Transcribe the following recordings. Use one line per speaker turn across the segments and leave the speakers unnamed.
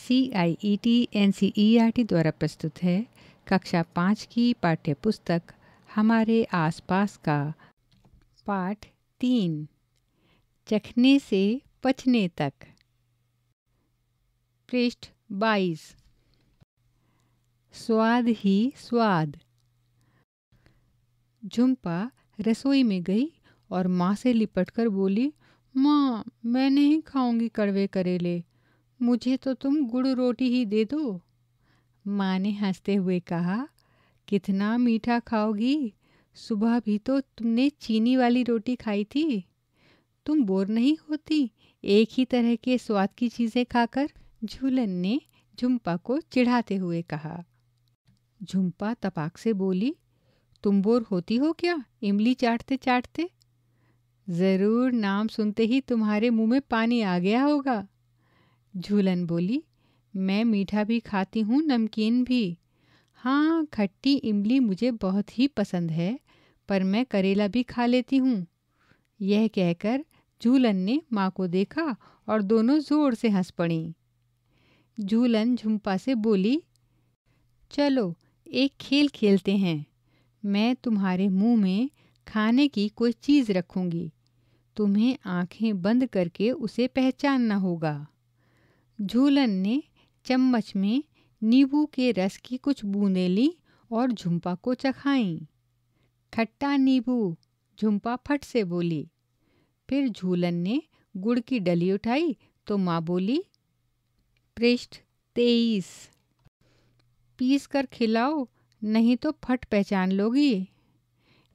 C I E T N C E R T द्वारा प्रस्तुत है कक्षा पाँच की पाठ्य पुस्तक हमारे आसपास का पाठ तीन चखने से पचने तक पृष्ठ बाईस स्वाद ही स्वाद झुम्पा रसोई में गई और माँ से लिपटकर बोली माँ मैं नहीं खाऊंगी कड़वे करेले मुझे तो तुम गुड़ रोटी ही दे दो माँ ने हंसते हुए कहा कितना मीठा खाओगी सुबह भी तो तुमने चीनी वाली रोटी खाई थी तुम बोर नहीं होती एक ही तरह के स्वाद की चीज़ें खाकर झूलन ने झुम्पा को चिढ़ाते हुए कहा झुम्पा तपाक से बोली तुम बोर होती हो क्या इमली चाटते चाटते ज़रूर नाम सुनते ही तुम्हारे मुंह में पानी आ गया होगा झूलन बोली मैं मीठा भी खाती हूँ नमकीन भी हाँ खट्टी इमली मुझे बहुत ही पसंद है पर मैं करेला भी खा लेती हूँ यह कहकर झूलन ने माँ को देखा और दोनों ज़ोर से हंस पड़ी झूलन झुम्पा से बोली चलो एक खेल खेलते हैं मैं तुम्हारे मुंह में खाने की कोई चीज़ रखूँगी तुम्हें आंखें बंद करके उसे पहचानना होगा झूलन ने चम्मच में नींबू के रस की कुछ बूंदें ली और झुम्पा को चखाई खट्टा नींबू झुम्पा फट से बोली फिर झूलन ने गुड़ की डली उठाई तो माँ बोली पृष्ठ तेईस पीस कर खिलाओ नहीं तो फट पहचान लोगी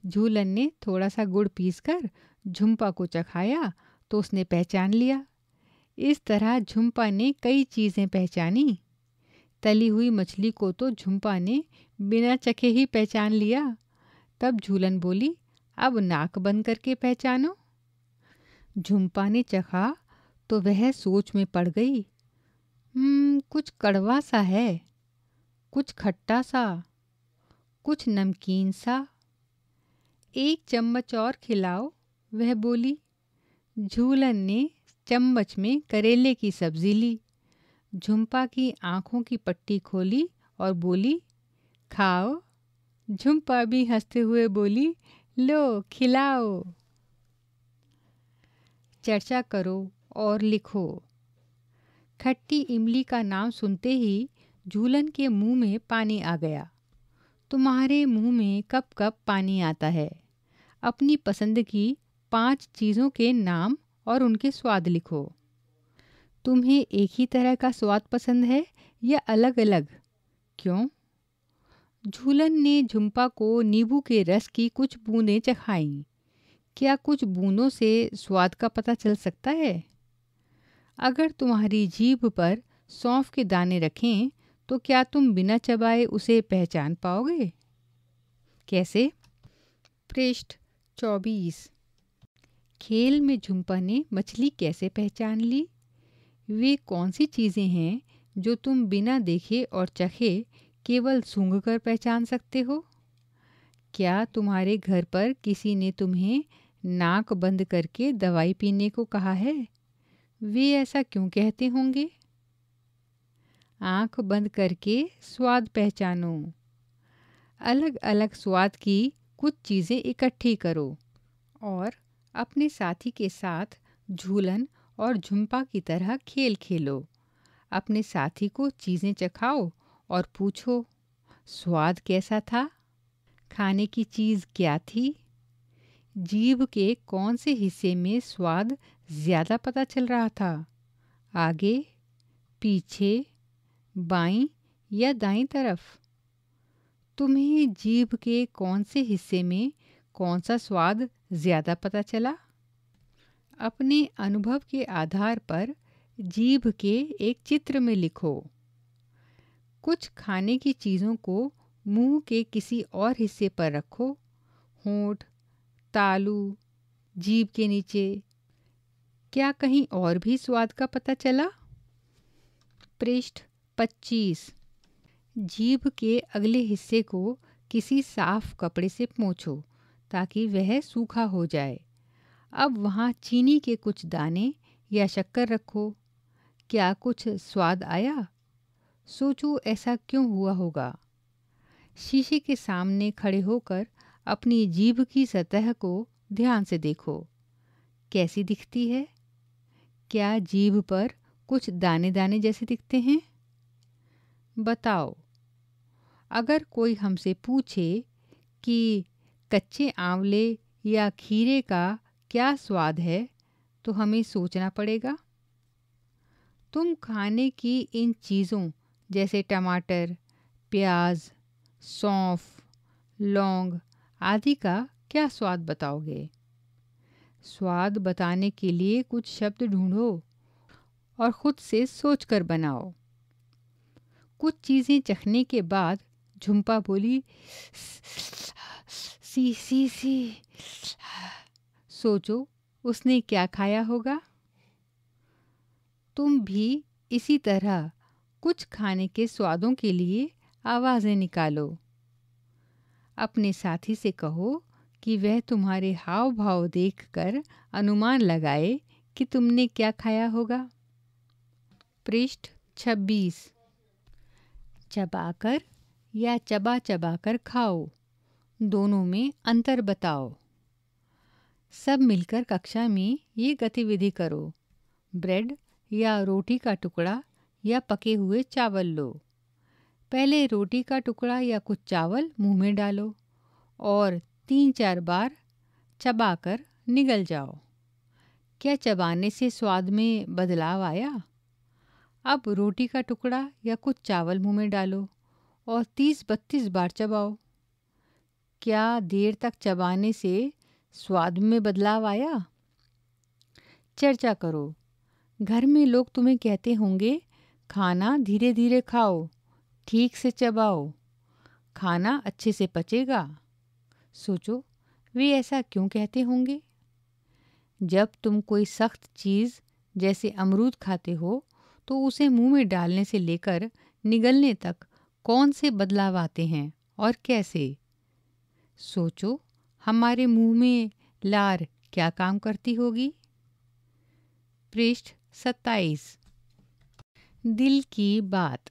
झूलन ने थोड़ा सा गुड़ पीस कर झुम्पा को चखाया तो उसने पहचान लिया इस तरह झुम्पा ने कई चीज़ें पहचानी तली हुई मछली को तो झुम्पा ने बिना चखे ही पहचान लिया तब झूलन बोली अब नाक बंद करके पहचानो झुम्पा ने चखा तो वह सोच में पड़ गई हम्म, कुछ कड़वा सा है कुछ खट्टा सा कुछ नमकीन सा एक चम्मच और खिलाओ वह बोली झूलन ने चम्मच में करेले की सब्जी ली झुम्पा की आंखों की पट्टी खोली और बोली खाओ झुम्पा भी हंसते हुए बोली लो खिलाओ चर्चा करो और लिखो खट्टी इमली का नाम सुनते ही झूलन के मुंह में पानी आ गया तुम्हारे मुंह में कब कब पानी आता है अपनी पसंद की पांच चीज़ों के नाम और उनके स्वाद लिखो तुम्हें एक ही तरह का स्वाद पसंद है या अलग अलग क्यों झूलन ने झुम्पा को नींबू के रस की कुछ बूंदें चखाईं क्या कुछ बूंदों से स्वाद का पता चल सकता है अगर तुम्हारी जीभ पर सौंफ के दाने रखें तो क्या तुम बिना चबाए उसे पहचान पाओगे कैसे पृष्ठ चौबीस खेल में झुम्पा ने मछली कैसे पहचान ली वे कौन सी चीज़ें हैं जो तुम बिना देखे और चखे केवल सूंघ कर पहचान सकते हो क्या तुम्हारे घर पर किसी ने तुम्हें नाक बंद करके दवाई पीने को कहा है वे ऐसा क्यों कहते होंगे आंख बंद करके स्वाद पहचानो अलग अलग स्वाद की कुछ चीज़ें इकट्ठी करो और अपने साथी के साथ झूलन और झुम्पा की तरह खेल खेलो अपने साथी को चीज़ें चखाओ और पूछो स्वाद कैसा था खाने की चीज़ क्या थी जीभ के कौन से हिस्से में स्वाद ज़्यादा पता चल रहा था आगे पीछे बाई या दाई तरफ तुम्हें जीभ के कौन से हिस्से में कौन सा स्वाद ज़्यादा पता चला अपने अनुभव के आधार पर जीभ के एक चित्र में लिखो कुछ खाने की चीज़ों को मुंह के किसी और हिस्से पर रखो होंठ, तालू जीभ के नीचे क्या कहीं और भी स्वाद का पता चला पृष्ठ 25 जीभ के अगले हिस्से को किसी साफ कपड़े से पोंछो ताकि वह सूखा हो जाए अब वहाँ चीनी के कुछ दाने या शक्कर रखो क्या कुछ स्वाद आया सोचो ऐसा क्यों हुआ होगा शीशे के सामने खड़े होकर अपनी जीभ की सतह को ध्यान से देखो कैसी दिखती है क्या जीभ पर कुछ दाने दाने जैसे दिखते हैं बताओ अगर कोई हमसे पूछे कि कच्चे आंवले या खीरे का क्या स्वाद है तो हमें सोचना पड़ेगा तुम खाने की इन चीज़ों जैसे टमाटर प्याज सौंफ लौंग आदि का क्या स्वाद बताओगे स्वाद बताने के लिए कुछ शब्द ढूंढो और ख़ुद से सोच कर बनाओ कुछ चीज़ें चखने के बाद झुम्पा बोली सी सी सी सोचो उसने क्या खाया होगा तुम भी इसी तरह कुछ खाने के स्वादों के लिए आवाज़ें निकालो अपने साथी से कहो कि वह तुम्हारे हाव भाव देखकर अनुमान लगाए कि तुमने क्या खाया होगा पृष्ठ छब्बीस चबाकर या चबा चबाकर खाओ दोनों में अंतर बताओ सब मिलकर कक्षा में ये गतिविधि करो ब्रेड या रोटी का टुकड़ा या पके हुए चावल लो पहले रोटी का टुकड़ा या कुछ चावल मुंह में डालो और तीन चार बार चबाकर निगल जाओ क्या चबाने से स्वाद में बदलाव आया अब रोटी का टुकड़ा या कुछ चावल मुंह में डालो और तीस बत्तीस बार चबाओ क्या देर तक चबाने से स्वाद में बदलाव आया चर्चा करो घर में लोग तुम्हें कहते होंगे खाना धीरे धीरे खाओ ठीक से चबाओ खाना अच्छे से पचेगा सोचो वे ऐसा क्यों कहते होंगे जब तुम कोई सख्त चीज़ जैसे अमरूद खाते हो तो उसे मुंह में डालने से लेकर निगलने तक कौन से बदलाव आते हैं और कैसे सोचो हमारे मुंह में लार क्या काम करती होगी पृष्ठ सत्ताईस दिल की बात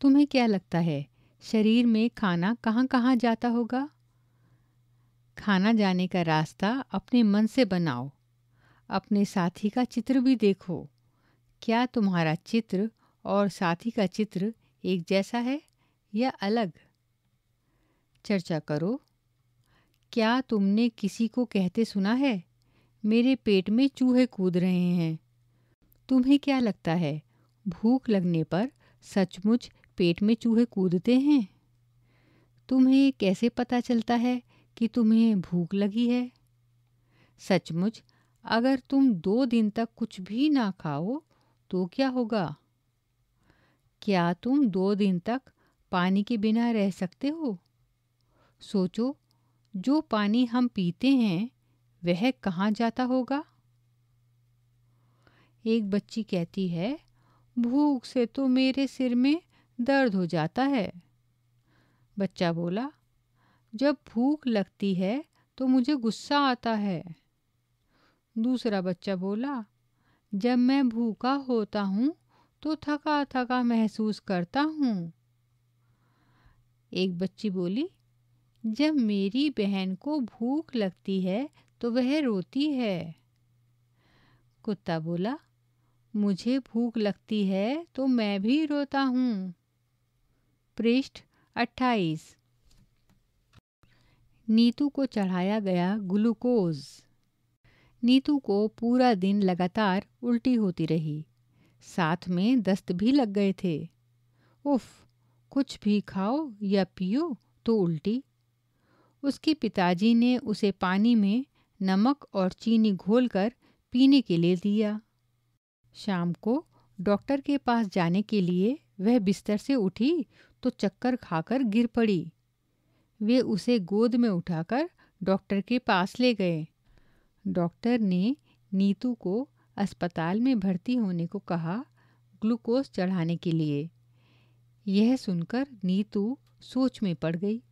तुम्हें क्या लगता है शरीर में खाना कहाँ कहाँ जाता होगा खाना जाने का रास्ता अपने मन से बनाओ अपने साथी का चित्र भी देखो क्या तुम्हारा चित्र और साथी का चित्र एक जैसा है या अलग चर्चा करो क्या तुमने किसी को कहते सुना है मेरे पेट में चूहे कूद रहे हैं तुम्हें क्या लगता है भूख लगने पर सचमुच पेट में चूहे कूदते हैं तुम्हें कैसे पता चलता है कि तुम्हें भूख लगी है सचमुच अगर तुम दो दिन तक कुछ भी ना खाओ तो क्या होगा क्या तुम दो दिन तक पानी के बिना रह सकते हो सोचो जो पानी हम पीते हैं वह कहाँ जाता होगा एक बच्ची कहती है भूख से तो मेरे सिर में दर्द हो जाता है बच्चा बोला जब भूख लगती है तो मुझे गुस्सा आता है दूसरा बच्चा बोला जब मैं भूखा होता हूँ तो थका थका महसूस करता हूँ एक बच्ची बोली जब मेरी बहन को भूख लगती है तो वह रोती है कुत्ता बोला मुझे भूख लगती है तो मैं भी रोता हूँ पृष्ठ अट्ठाईस नीतू को चढ़ाया गया ग्लूकोज नीतू को पूरा दिन लगातार उल्टी होती रही साथ में दस्त भी लग गए थे उफ कुछ भी खाओ या पियो तो उल्टी उसके पिताजी ने उसे पानी में नमक और चीनी घोलकर पीने के लिए दिया शाम को डॉक्टर के पास जाने के लिए वह बिस्तर से उठी तो चक्कर खाकर गिर पड़ी वे उसे गोद में उठाकर डॉक्टर के पास ले गए डॉक्टर ने नीतू को अस्पताल में भर्ती होने को कहा ग्लूकोज चढ़ाने के लिए यह सुनकर नीतू सोच में पड़ गई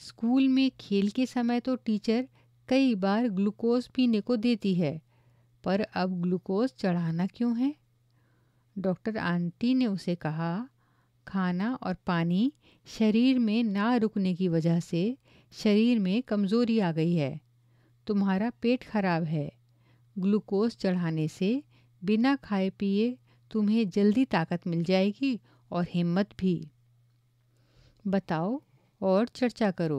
स्कूल में खेल के समय तो टीचर कई बार ग्लूकोज पीने को देती है पर अब ग्लूकोज चढ़ाना क्यों है डॉक्टर आंटी ने उसे कहा खाना और पानी शरीर में ना रुकने की वजह से शरीर में कमज़ोरी आ गई है तुम्हारा पेट खराब है ग्लूकोज चढ़ाने से बिना खाए पिए तुम्हें जल्दी ताकत मिल जाएगी और हिम्मत भी बताओ और चर्चा करो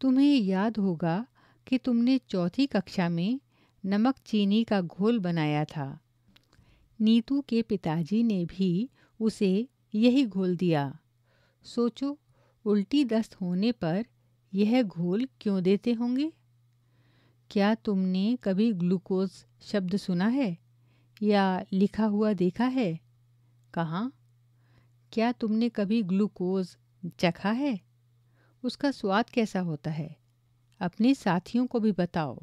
तुम्हें याद होगा कि तुमने चौथी कक्षा में नमक चीनी का घोल बनाया था नीतू के पिताजी ने भी उसे यही घोल दिया सोचो उल्टी दस्त होने पर यह घोल क्यों देते होंगे क्या तुमने कभी ग्लूकोज शब्द सुना है या लिखा हुआ देखा है कहाँ क्या तुमने कभी ग्लूकोज चखा है उसका स्वाद कैसा होता है अपने साथियों को भी बताओ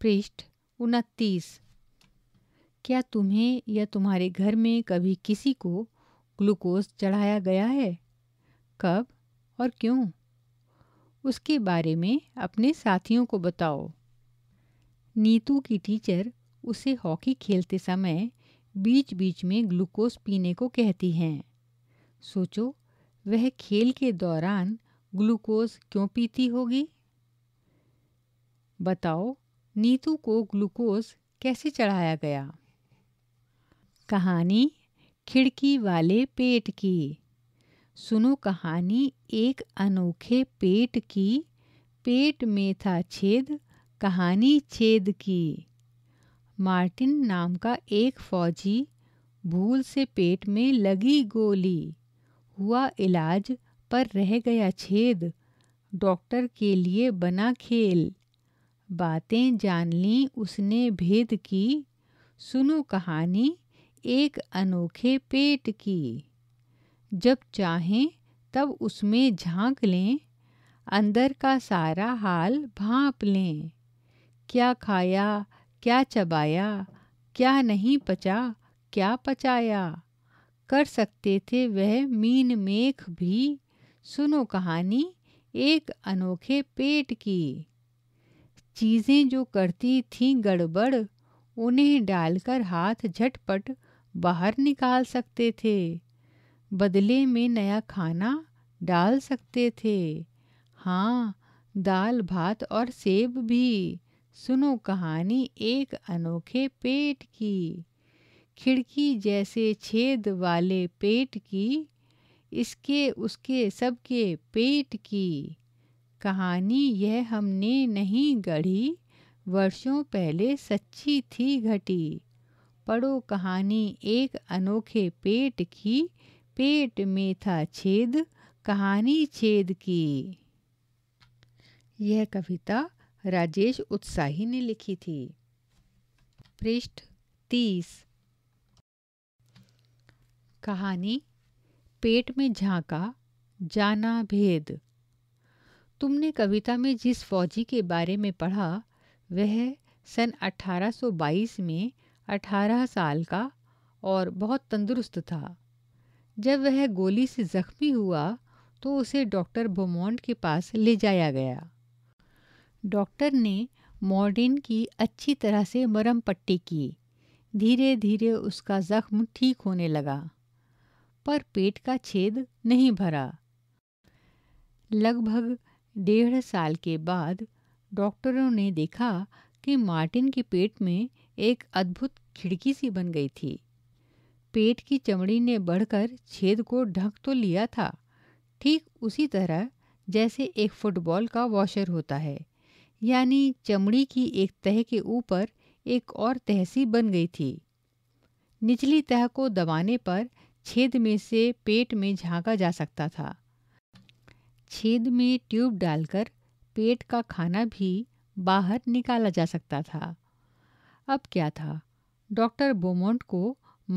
पृष्ठ उनतीस क्या तुम्हें या तुम्हारे घर में कभी किसी को ग्लूकोज चढ़ाया गया है कब और क्यों उसके बारे में अपने साथियों को बताओ नीतू की टीचर उसे हॉकी खेलते समय बीच बीच में ग्लूकोज पीने को कहती हैं सोचो वह खेल के दौरान ग्लूकोज क्यों पीती होगी बताओ नीतू को ग्लूकोज कैसे चढ़ाया गया कहानी खिड़की वाले पेट की सुनो कहानी एक अनोखे पेट की पेट में था छेद कहानी छेद की मार्टिन नाम का एक फौजी भूल से पेट में लगी गोली हुआ इलाज पर रह गया छेद डॉक्टर के लिए बना खेल बातें जान ली उसने भेद की सुनो कहानी एक अनोखे पेट की जब चाहें तब उसमें झांक लें अंदर का सारा हाल भांप लें क्या खाया क्या चबाया क्या नहीं पचा क्या पचाया कर सकते थे वह मीन मेख भी सुनो कहानी एक अनोखे पेट की चीज़ें जो करती थीं गड़बड़ उन्हें डालकर हाथ झटपट बाहर निकाल सकते थे बदले में नया खाना डाल सकते थे हाँ दाल भात और सेब भी सुनो कहानी एक अनोखे पेट की खिड़की जैसे छेद वाले पेट की इसके उसके सबके पेट की कहानी यह हमने नहीं गढ़ी वर्षों पहले सच्ची थी घटी पढ़ो कहानी एक अनोखे पेट की पेट में था छेद कहानी छेद की यह कविता राजेश उत्साही ने लिखी थी पृष्ठ तीस कहानी पेट में झांका जाना भेद तुमने कविता में जिस फौजी के बारे में पढ़ा वह सन 1822 में 18 साल का और बहुत तंदुरुस्त था जब वह गोली से ज़ख्मी हुआ तो उसे डॉक्टर बोमोंड के पास ले जाया गया डॉक्टर ने मॉर्डिन की अच्छी तरह से मरम पट्टी की धीरे धीरे उसका ज़ख्म ठीक होने लगा पर पेट का छेद नहीं भरा लगभग डेढ़ साल के बाद डॉक्टरों ने देखा कि मार्टिन के पेट में एक अद्भुत खिड़की सी बन गई थी पेट की चमड़ी ने बढ़कर छेद को ढक तो लिया था ठीक उसी तरह जैसे एक फुटबॉल का वॉशर होता है यानी चमड़ी की एक तह के ऊपर एक और तहसी बन गई थी निचली तह को दबाने पर छेद में से पेट में झांका जा सकता था छेद में ट्यूब डालकर पेट का खाना भी बाहर निकाला जा सकता था अब क्या था डॉक्टर बोमोंट को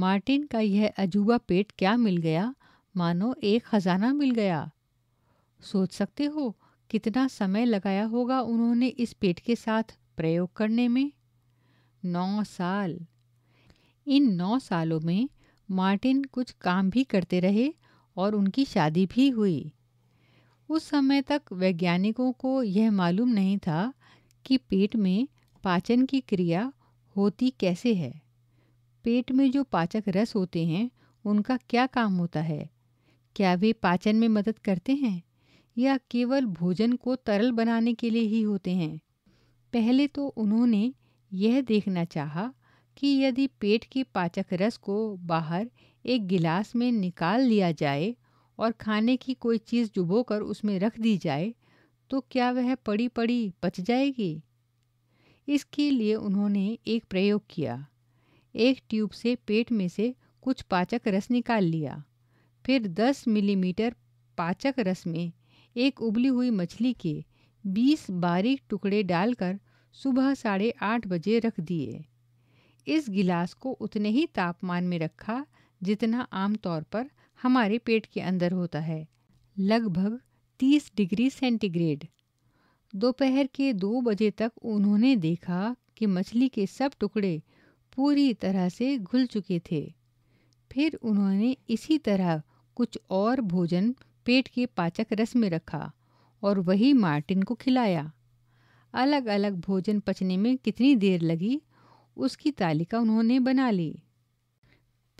मार्टिन का यह अजूबा पेट क्या मिल गया मानो एक खजाना मिल गया सोच सकते हो कितना समय लगाया होगा उन्होंने इस पेट के साथ प्रयोग करने में नौ साल इन नौ सालों में मार्टिन कुछ काम भी करते रहे और उनकी शादी भी हुई उस समय तक वैज्ञानिकों को यह मालूम नहीं था कि पेट में पाचन की क्रिया होती कैसे है पेट में जो पाचक रस होते हैं उनका क्या काम होता है क्या वे पाचन में मदद करते हैं या केवल भोजन को तरल बनाने के लिए ही होते हैं पहले तो उन्होंने यह देखना चाहा कि यदि पेट के पाचक रस को बाहर एक गिलास में निकाल लिया जाए और खाने की कोई चीज़ डुबो उसमें रख दी जाए तो क्या वह पड़ी पड़ी पच जाएगी इसके लिए उन्होंने एक प्रयोग किया एक ट्यूब से पेट में से कुछ पाचक रस निकाल लिया फिर 10 मिलीमीटर पाचक रस में एक उबली हुई मछली के 20 बारीक टुकड़े डालकर सुबह साढ़े आठ बजे रख दिए इस गिलास को उतने ही तापमान में रखा जितना आमतौर पर हमारे पेट के अंदर होता है लगभग 30 डिग्री सेंटीग्रेड दोपहर के दो बजे तक उन्होंने देखा कि मछली के सब टुकड़े पूरी तरह से घुल चुके थे फिर उन्होंने इसी तरह कुछ और भोजन पेट के पाचक रस में रखा और वही मार्टिन को खिलाया अलग अलग भोजन पचने में कितनी देर लगी उसकी तालिका उन्होंने बना ली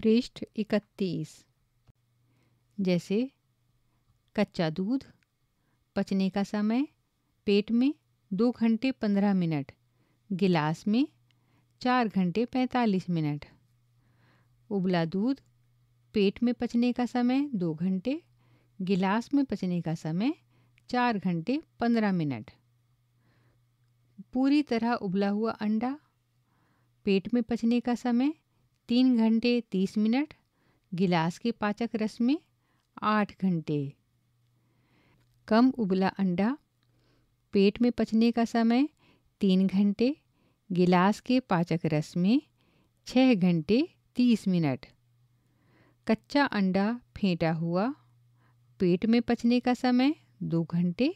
पृष्ठ इकतीस जैसे कच्चा दूध पचने का समय पेट में दो घंटे पंद्रह मिनट गिलास में चार घंटे पैंतालीस मिनट उबला दूध पेट में पचने का समय दो घंटे गिलास में पचने का समय चार घंटे पंद्रह मिनट पूरी तरह उबला हुआ अंडा पेट में पचने का समय तीन घंटे तीस मिनट गिलास के पाचक रस में आठ घंटे कम उबला अंडा पेट में पचने का समय तीन घंटे गिलास के पाचक रस में छः घंटे तीस मिनट कच्चा अंडा फेंटा हुआ पेट में पचने का समय दो घंटे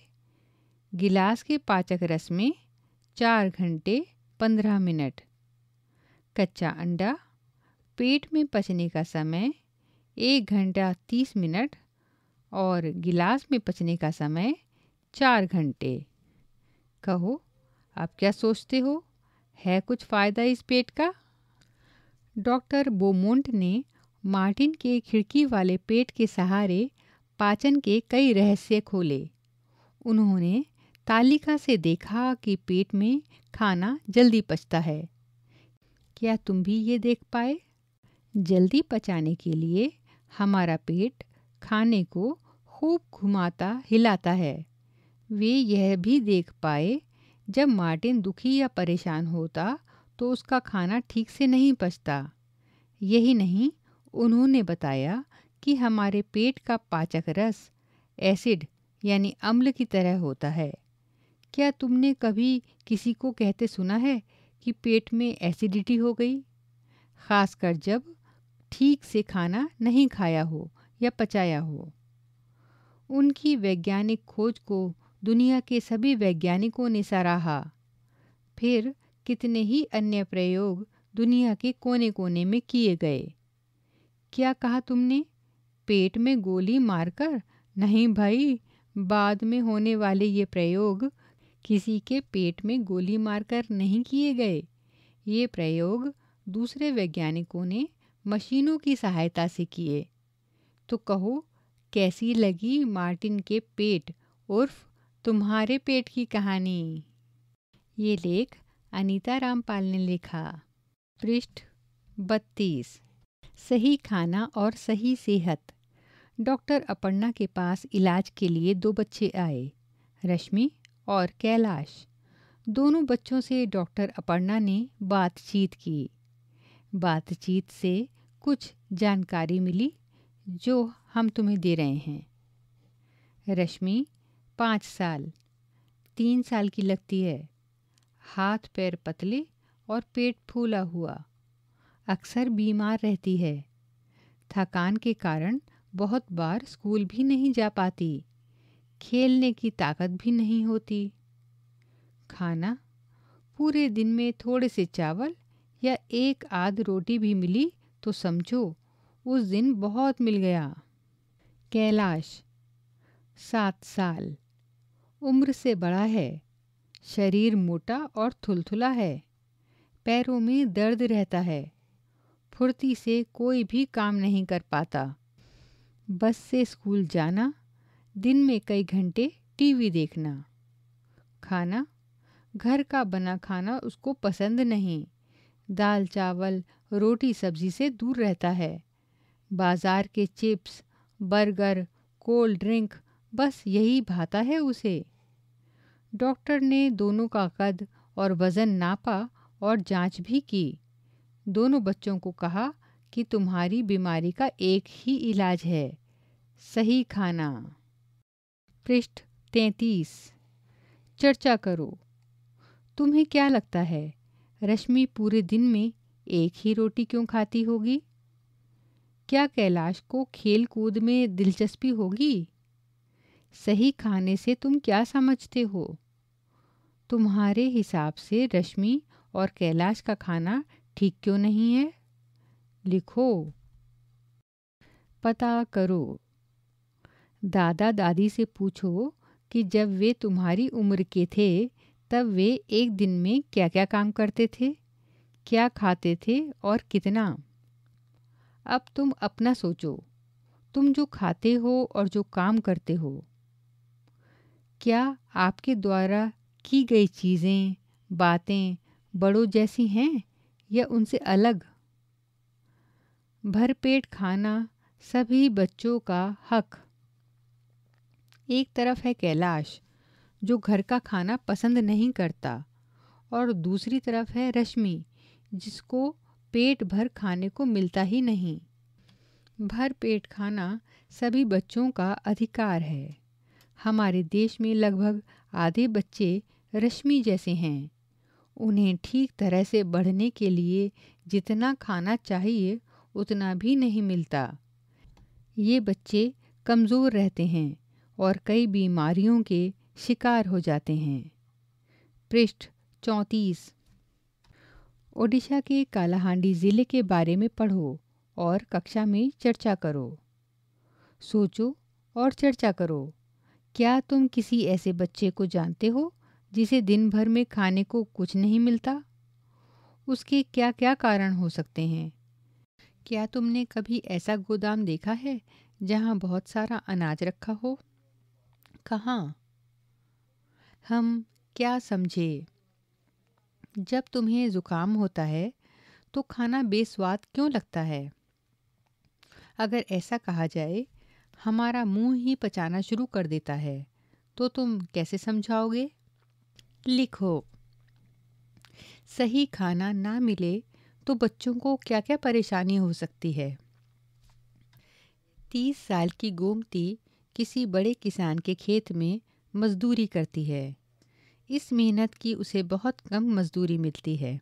गिलास के पाचक रस में चार घंटे पंद्रह मिनट कच्चा अंडा पेट में पचने का समय एक घंटा तीस मिनट और गिलास में पचने का समय चार घंटे कहो आप क्या सोचते हो है कुछ फ़ायदा इस पेट का डॉक्टर बोमोंट ने मार्टिन के खिड़की वाले पेट के सहारे पाचन के कई रहस्य खोले उन्होंने तालिका से देखा कि पेट में खाना जल्दी पचता है क्या तुम भी ये देख पाए जल्दी पचाने के लिए हमारा पेट खाने को खूब घुमाता हिलाता है वे यह भी देख पाए जब मार्टिन दुखी या परेशान होता तो उसका खाना ठीक से नहीं पचता यही नहीं उन्होंने बताया कि हमारे पेट का पाचक रस एसिड यानी अम्ल की तरह होता है क्या तुमने कभी किसी को कहते सुना है कि पेट में एसिडिटी हो गई खासकर जब ठीक से खाना नहीं खाया हो या पचाया हो उनकी वैज्ञानिक खोज को दुनिया के सभी वैज्ञानिकों ने सराहा फिर कितने ही अन्य प्रयोग दुनिया के कोने कोने में किए गए क्या कहा तुमने पेट में गोली मारकर नहीं भाई बाद में होने वाले ये प्रयोग किसी के पेट में गोली मारकर नहीं किए गए ये प्रयोग दूसरे वैज्ञानिकों ने मशीनों की सहायता से किए तो कहो कैसी लगी मार्टिन के पेट उर्फ तुम्हारे पेट की कहानी ये लेख अनीता रामपाल ने लिखा पृष्ठ बत्तीस सही खाना और सही सेहत डॉक्टर अपर्णा के पास इलाज के लिए दो बच्चे आए रश्मि और कैलाश दोनों बच्चों से डॉक्टर अपर्णा ने बातचीत की बातचीत से कुछ जानकारी मिली जो हम तुम्हें दे रहे हैं रश्मि पाँच साल तीन साल की लगती है हाथ पैर पतले और पेट फूला हुआ अक्सर बीमार रहती है थकान के कारण बहुत बार स्कूल भी नहीं जा पाती खेलने की ताकत भी नहीं होती खाना पूरे दिन में थोड़े से चावल या एक आध रोटी भी मिली तो समझो उस दिन बहुत मिल गया कैलाश सात साल उम्र से बड़ा है शरीर मोटा और थुलथुला है पैरों में दर्द रहता है फुर्ती से कोई भी काम नहीं कर पाता बस से स्कूल जाना दिन में कई घंटे टीवी देखना खाना घर का बना खाना उसको पसंद नहीं दाल चावल रोटी सब्जी से दूर रहता है बाज़ार के चिप्स बर्गर कोल्ड ड्रिंक बस यही भाता है उसे डॉक्टर ने दोनों का कद और वज़न नापा और जांच भी की दोनों बच्चों को कहा कि तुम्हारी बीमारी का एक ही इलाज है सही खाना पृष्ठ तैतीस चर्चा करो तुम्हें क्या लगता है रश्मि पूरे दिन में एक ही रोटी क्यों खाती होगी क्या कैलाश को खेल कूद में दिलचस्पी होगी सही खाने से तुम क्या समझते हो तुम्हारे हिसाब से रश्मि और कैलाश का खाना ठीक क्यों नहीं है लिखो पता करो दादा दादी से पूछो कि जब वे तुम्हारी उम्र के थे तब वे एक दिन में क्या क्या काम करते थे क्या खाते थे और कितना अब तुम अपना सोचो तुम जो खाते हो और जो काम करते हो क्या आपके द्वारा की गई चीज़ें बातें बड़ों जैसी हैं या उनसे अलग भरपेट खाना सभी बच्चों का हक एक तरफ है कैलाश जो घर का खाना पसंद नहीं करता और दूसरी तरफ है रश्मि जिसको पेट भर खाने को मिलता ही नहीं भर पेट खाना सभी बच्चों का अधिकार है हमारे देश में लगभग आधे बच्चे रश्मि जैसे हैं उन्हें ठीक तरह से बढ़ने के लिए जितना खाना चाहिए उतना भी नहीं मिलता ये बच्चे कमज़ोर रहते हैं और कई बीमारियों के शिकार हो जाते हैं पृष्ठ चौंतीस ओडिशा के कालाहांडी ज़िले के बारे में पढ़ो और कक्षा में चर्चा करो सोचो और चर्चा करो क्या तुम किसी ऐसे बच्चे को जानते हो जिसे दिन भर में खाने को कुछ नहीं मिलता उसके क्या क्या कारण हो सकते हैं क्या तुमने कभी ऐसा गोदाम देखा है जहाँ बहुत सारा अनाज रखा हो कहाँ हम क्या समझे जब तुम्हें ज़ुकाम होता है तो खाना बेस्वाद क्यों लगता है अगर ऐसा कहा जाए हमारा मुंह ही पचाना शुरू कर देता है तो तुम कैसे समझाओगे लिखो सही खाना ना मिले तो बच्चों को क्या क्या परेशानी हो सकती है तीस साल की गोमती किसी बड़े किसान के खेत में मजदूरी करती है इस मेहनत की उसे बहुत कम मजदूरी मिलती है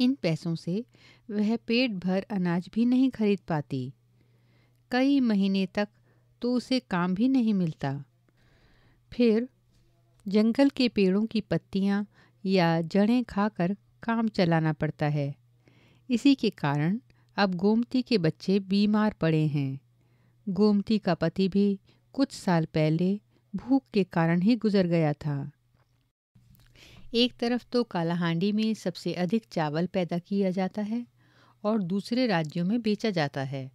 इन पैसों से वह पेट भर अनाज भी नहीं खरीद पाती कई महीने तक तो उसे काम भी नहीं मिलता फिर जंगल के पेड़ों की पत्तियां या जड़ें खाकर काम चलाना पड़ता है इसी के कारण अब गोमती के बच्चे बीमार पड़े हैं गोमती का पति भी कुछ साल पहले भूख के कारण ही गुजर गया था एक तरफ तो कालाहांडी में सबसे अधिक चावल पैदा किया जाता है और दूसरे राज्यों में बेचा जाता है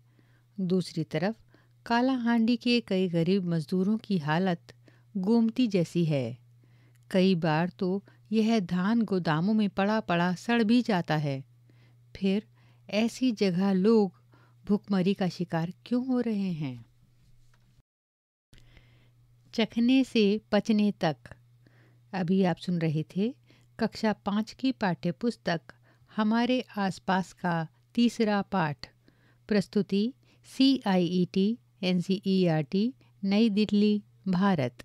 दूसरी तरफ कालाहांडी के कई गरीब मजदूरों की हालत गोमती जैसी है कई बार तो यह धान गोदामों में पड़ा पड़ा सड़ भी जाता है फिर ऐसी जगह लोग भुखमरी का शिकार क्यों हो रहे हैं चखने से पचने तक अभी आप सुन रहे थे कक्षा पाँच की पाठ्य पुस्तक हमारे आसपास का तीसरा पाठ प्रस्तुति C I E T N C E R T New Delhi Bharat